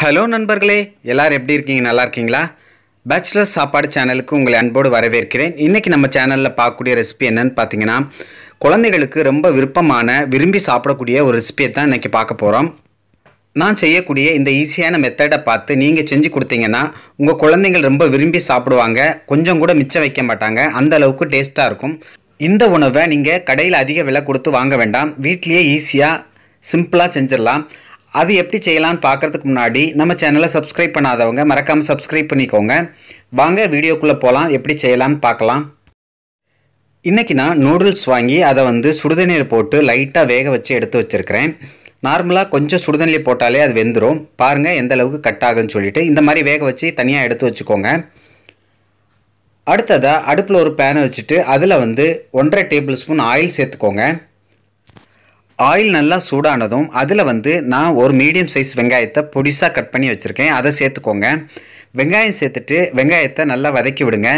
hello நண்பர்களே எல்லோரும் எப்படி இருக்கீங்க நல்லா இருக்கீங்களா பேச்சுலர் சாப்பாடு சேனலுக்கு உங்களை அன்போடு வரவேற்கிறேன் இன்றைக்கி நம்ம சேனலில் பார்க்கக்கூடிய ரெசிபி என்னென்னு பார்த்தீங்கன்னா குழந்தைகளுக்கு ரொம்ப விருப்பமான விரும்பி சாப்பிடக்கூடிய ஒரு ரெசிபியை தான் இன்றைக்கி பார்க்க போகிறோம் நான் செய்யக்கூடிய இந்த ஈஸியான மெத்தடை பார்த்து நீங்கள் செஞ்சு கொடுத்தீங்கன்னா உங்கள் குழந்தைகள் ரொம்ப விரும்பி சாப்பிடுவாங்க கொஞ்சம் கூட மிச்சம் வைக்க மாட்டாங்க அந்த அளவுக்கு டேஸ்ட்டாக இருக்கும் இந்த உணவை நீங்கள் கடையில் அதிக விலை கொடுத்து வாங்க வேண்டாம் வீட்லேயே ஈஸியாக சிம்பிளாக செஞ்சிடலாம் அது எப்படி செய்யலான்னு பார்க்குறதுக்கு முன்னாடி நம்ம சேனலை சப்ஸ்கிரைப் பண்ணாதவங்க மறக்காமல் சப்ஸ்கிரைப் பண்ணிக்கோங்க வாங்க வீடியோக்குள்ளே போகலாம் எப்படி செய்யலான்னு பார்க்கலாம் இன்றைக்கி நான் நூடுல்ஸ் வாங்கி அதை வந்து சுடுதண்ணீர் போட்டு லைட்டாக வேக வச்சு எடுத்து வச்சுருக்கிறேன் நார்மலாக கொஞ்சம் சுடுதண்ணியில் போட்டாலே அது வெந்துடும் பாருங்கள் எந்த அளவுக்கு கட் ஆகுன்னு சொல்லிட்டு இந்த மாதிரி வேக வச்சு தனியாக எடுத்து வச்சுக்கோங்க அடுத்ததாக அடுப்பில் ஒரு பேனை வச்சுட்டு அதில் வந்து ஒன்றரை டேபிள் ஸ்பூன் ஆயில் சேர்த்துக்கோங்க ஆயில் நல்லா சூடானதும் அதில் வந்து நான் ஒரு மீடியம் சைஸ் வெங்காயத்தை பொடிசாக கட் பண்ணி வச்சுருக்கேன் அதை சேர்த்துக்கோங்க வெங்காயம் சேர்த்துட்டு வெங்காயத்தை நல்லா வதக்கி விடுங்க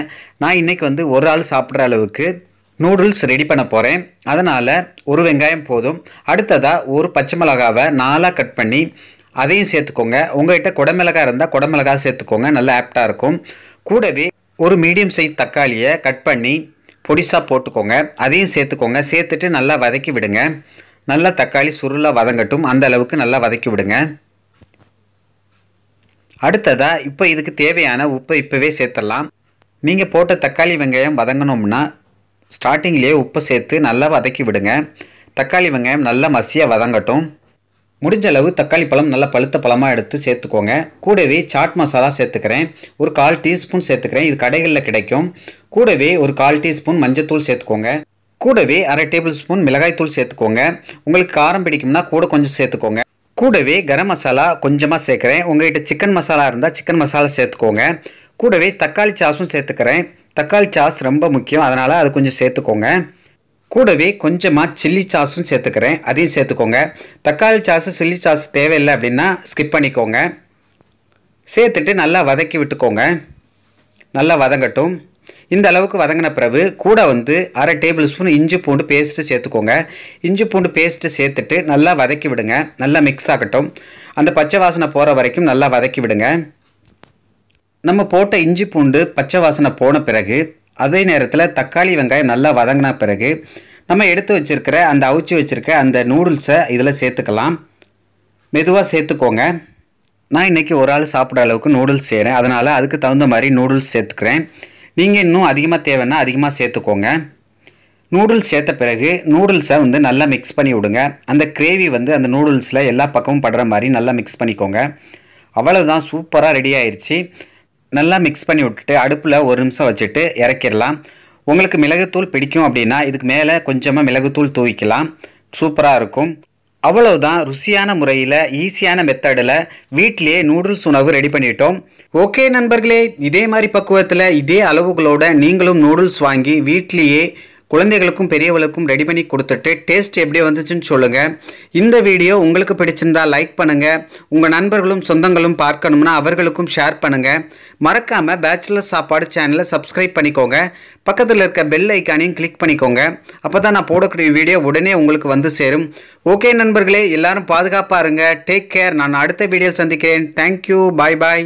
நான் இன்றைக்கி வந்து ஒரு ஆள் சாப்பிட்ற அளவுக்கு நூடுல்ஸ் ரெடி பண்ண போகிறேன் அதனால் ஒரு வெங்காயம் போதும் அடுத்ததாக ஒரு பச்சை மிளகாவை நாலாக கட் பண்ணி அதையும் சேர்த்துக்கோங்க உங்கள்கிட்ட குடமிளகா இருந்தால் குடமிளகா சேர்த்துக்கோங்க நல்லா ஆப்டாக இருக்கும் கூடவே ஒரு மீடியம் சைஸ் தக்காளியை கட் பண்ணி பொடிசாக போட்டுக்கோங்க அதையும் சேர்த்துக்கோங்க சேர்த்துட்டு நல்லா வதக்கி விடுங்க நல்லா தக்காளி சுருளாக வதங்கட்டும் அந்த அளவுக்கு நல்லா வதக்கி விடுங்க அடுத்ததாக இப்போ இதுக்கு தேவையான உப்பை இப்போவே சேர்த்துடலாம் நீங்கள் போட்ட தக்காளி வெங்காயம் வதங்கணும்னா ஸ்டார்டிங்லேயே உப்பு சேர்த்து நல்லா வதக்கி விடுங்க தக்காளி வெங்காயம் நல்லா மசியாக வதங்கட்டும் முடிஞ்ச அளவு தக்காளி பழம் நல்லா பழுத்த பழமாக எடுத்து சேர்த்துக்கோங்க கூடவே சாட் மசாலா சேர்த்துக்கிறேன் ஒரு கால் டீஸ்பூன் சேர்த்துக்கிறேன் இது கடைகளில் கிடைக்கும் கூடவே ஒரு கால் டீஸ்பூன் மஞ்சத்தூள் சேர்த்துக்கோங்க கூடவே அரை டேபிள் ஸ்பூன் மிளகாய்த்தூள் சேர்த்துக்கோங்க உங்களுக்கு காரம் பிடிக்கும்னா கூட கொஞ்சம் சேர்த்துக்கோங்க கூடவே கரம் மசாலா கொஞ்சமாக சேர்க்குறேன் உங்கள்கிட்ட சிக்கன் மசாலா இருந்தால் சிக்கன் மசாலா சேர்த்துக்கோங்க கூடவே தக்காளி சாஸும் சேர்த்துக்கிறேன் தக்காளி சாஸ் ரொம்ப முக்கியம் அதனால் அது கொஞ்சம் சேர்த்துக்கோங்க கூடவே கொஞ்சமாக சில்லி சாஸும் சேர்த்துக்கிறேன் அதையும் சேர்த்துக்கோங்க தக்காளி சாஸு சில்லி சாஸ் தேவையில்லை அப்படின்னா ஸ்கிப் பண்ணிக்கோங்க சேர்த்துட்டு நல்லா வதக்கி விட்டுக்கோங்க நல்லா வதங்கட்டும் இந்த அளவுக்கு வதங்கின பிறகு கூட வந்து அரை டேபிள் ஸ்பூன் இஞ்சி பூண்டு பேஸ்ட்டு சேர்த்துக்கோங்க இஞ்சி பூண்டு பேஸ்ட்டு சேர்த்துட்டு நல்லா வதக்கி விடுங்க நல்லா மிக்ஸ் ஆகட்டும் அந்த பச்சை வாசனை போகிற வரைக்கும் நல்லா வதக்கி விடுங்க நம்ம போட்ட இஞ்சி பூண்டு பச்சை வாசனை போன பிறகு அதே நேரத்தில் தக்காளி வெங்காயம் நல்லா வதங்கின பிறகு நம்ம எடுத்து வச்சுருக்கிற அந்த அவிச்சு வச்சுருக்க அந்த நூடுல்ஸை இதில் சேர்த்துக்கலாம் மெதுவாக சேர்த்துக்கோங்க நான் இன்றைக்கி ஒரு ஆள் சாப்பிட்ற அளவுக்கு நூடுல்ஸ் செய்கிறேன் அதனால் அதுக்கு தகுந்த மாதிரி நூடுல்ஸ் சேர்த்துக்கிறேன் நீங்கள் இன்னும் அதிகமாக தேவைன்னா அதிகமாக சேர்த்துக்கோங்க நூடுல்ஸ் சேர்த்த பிறகு நூடுல்ஸை வந்து நல்லா மிக்ஸ் பண்ணி விடுங்க அந்த கிரேவி வந்து அந்த நூடுல்ஸில் எல்லா பக்கமும் படுற மாதிரி நல்லா மிக்ஸ் பண்ணிக்கோங்க அவ்வளோதான் சூப்பராக ரெடி ஆயிடுச்சு நல்லா மிக்ஸ் பண்ணி விட்டுட்டு அடுப்பில் ஒரு நிமிஷம் வச்சுட்டு இறக்கிடலாம் உங்களுக்கு மிளகுத்தூள் பிடிக்கும் அப்படின்னா இதுக்கு மேலே கொஞ்சமாக மிளகுத்தூள் தூவிக்கலாம் சூப்பராக இருக்கும் அவ்வளவுதான் ருசியான முறையில் ஈஸியான மெத்தடில் வீட்டிலேயே நூடுல்ஸ் உணவு ரெடி பண்ணிட்டோம் ஓகே நண்பர்களே இதே மாதிரி பக்குவத்தில் இதே அளவுகளோட நீங்களும் நூடுல்ஸ் வாங்கி வீட்லேயே குழந்தைகளுக்கும் பெரியவளுக்கும் ரெடி பண்ணி கொடுத்துட்டு டேஸ்ட் எப்படி வந்துச்சுன்னு சொல்லுங்கள் இந்த வீடியோ உங்களுக்கு பிடிச்சிருந்தா லைக் பண்ணுங்கள் உங்கள் நண்பர்களும் சொந்தங்களும் பார்க்கணும்னா அவர்களுக்கும் ஷேர் பண்ணுங்கள் மறக்காமல் பேச்சுலர் சாப்பாடு சேனலை சப்ஸ்கிரைப் பண்ணிக்கோங்க பக்கத்தில் இருக்க பெல் ஐக்கானையும் கிளிக் பண்ணிக்கோங்க அப்போ தான் நான் போடக்கூடிய வீடியோ உடனே உங்களுக்கு வந்து சேரும் ஓகே நண்பர்களே எல்லாரும் பாதுகாப்பாக இருங்க டேக் கேர் நான் அடுத்த வீடியோ சந்திக்கிறேன் தேங்க்யூ பாய் பாய்